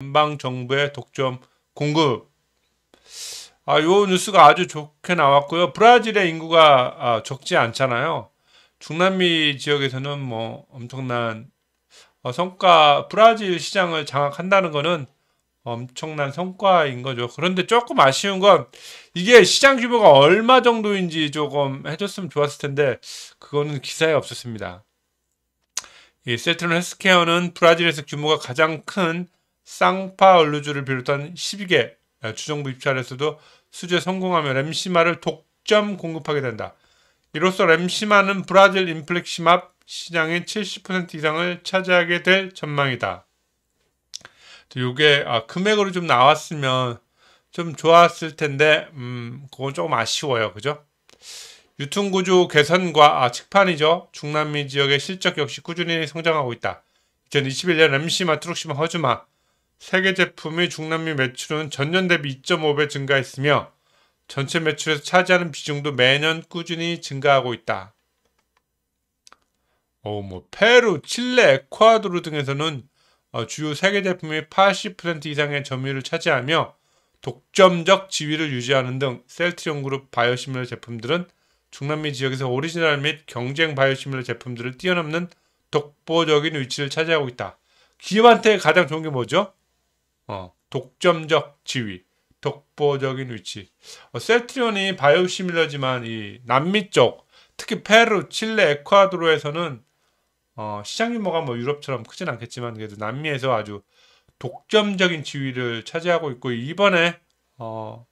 연방 정부의 독점 공급. 아, 요 뉴스가 아주 좋게 나왔고요. 브라질의 인구가 아, 적지 않잖아요. 중남미 지역에서는 뭐 엄청난 어, 성과, 브라질 시장을 장악한다는 거는 엄청난 성과인 거죠. 그런데 조금 아쉬운 건 이게 시장 규모가 얼마 정도인지 조금 해줬으면 좋았을 텐데 그거는 기사에 없었습니다. 이 세트론 헬스케어는 브라질에서 규모가 가장 큰 쌍파얼루주를 비롯한 12개 주정부 입찰에서도 수주에 성공하며 렘시마를 독점 공급하게 된다. 이로써 렘시마는 브라질 인플렉시맙 시장의 70% 이상을 차지하게 될 전망이다. 요게 아, 금액으로 좀 나왔으면 좀 좋았을 텐데 음, 그건 조금 아쉬워요. 그죠? 유통구조 개선과 아, 측판이죠. 중남미 지역의 실적 역시 꾸준히 성장하고 있다. 2021년 램시마, 트룩시마, 허즈마 세계 제품의 중남미 매출은 전년 대비 2.5배 증가했으며 전체 매출에서 차지하는 비중도 매년 꾸준히 증가하고 있다. 어, 뭐 페루, 칠레, 에콰도르 등에서는 어, 주요 세계 제품의 80% 이상의 점유율을 차지하며 독점적 지위를 유지하는 등 셀트리온 그룹 바이오시밀러 제품들은 중남미 지역에서 오리지널 및 경쟁 바이오시밀러 제품들을 뛰어넘는 독보적인 위치를 차지하고 있다. 기업한테 가장 좋은 게 뭐죠? 어, 독점적 지위, 독보적인 위치. 어, 셀트리온이 바이오시밀러지만 이 남미 쪽, 특히 페루, 칠레, 에콰도르에서는 어, 시장 규모가 뭐 유럽처럼 크진 않겠지만 그래도 남미에서 아주 독점적인 지위를 차지하고 있고 이번에 어,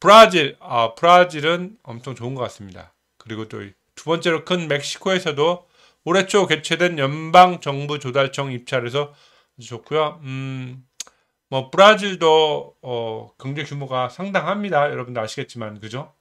브라질, 아, 브라질은 엄청 좋은 것 같습니다. 그리고 또 두 번째로 큰 멕시코에서도 올해 초 개최된 연방 정부 조달청 입찰에서 좋고요. 음, 뭐 브라질도 어 경제 규모가 상당합니다. 여러분도 아시겠지만 그죠?